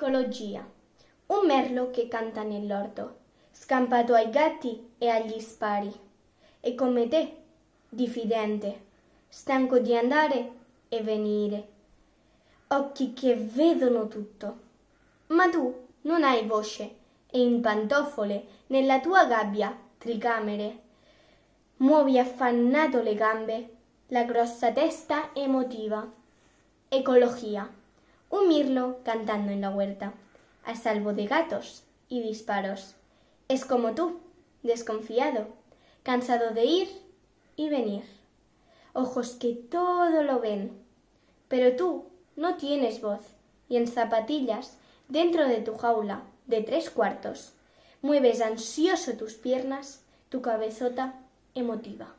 Ecologia. Un merlo che canta nell'orto, scampato ai gatti e agli spari. E come te, diffidente, stanco di andare e venire. Occhi che vedono tutto. Ma tu non hai voce e in pantofole, nella tua gabbia, tricamere. Muovi affannato le gambe, la grossa testa emotiva. Ecologia. un mirlo cantando en la huerta, a salvo de gatos y disparos. Es como tú, desconfiado, cansado de ir y venir. Ojos que todo lo ven, pero tú no tienes voz, y en zapatillas, dentro de tu jaula, de tres cuartos, mueves ansioso tus piernas, tu cabezota emotiva.